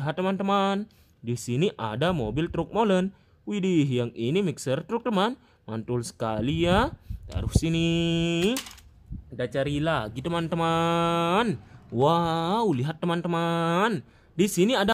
Lihat ya, teman-teman, di sini ada mobil truk molen. Widih, yang ini mixer truk teman. Mantul sekali ya. Taruh sini. Kita cari lagi teman-teman. Wow, lihat teman-teman. Di sini ada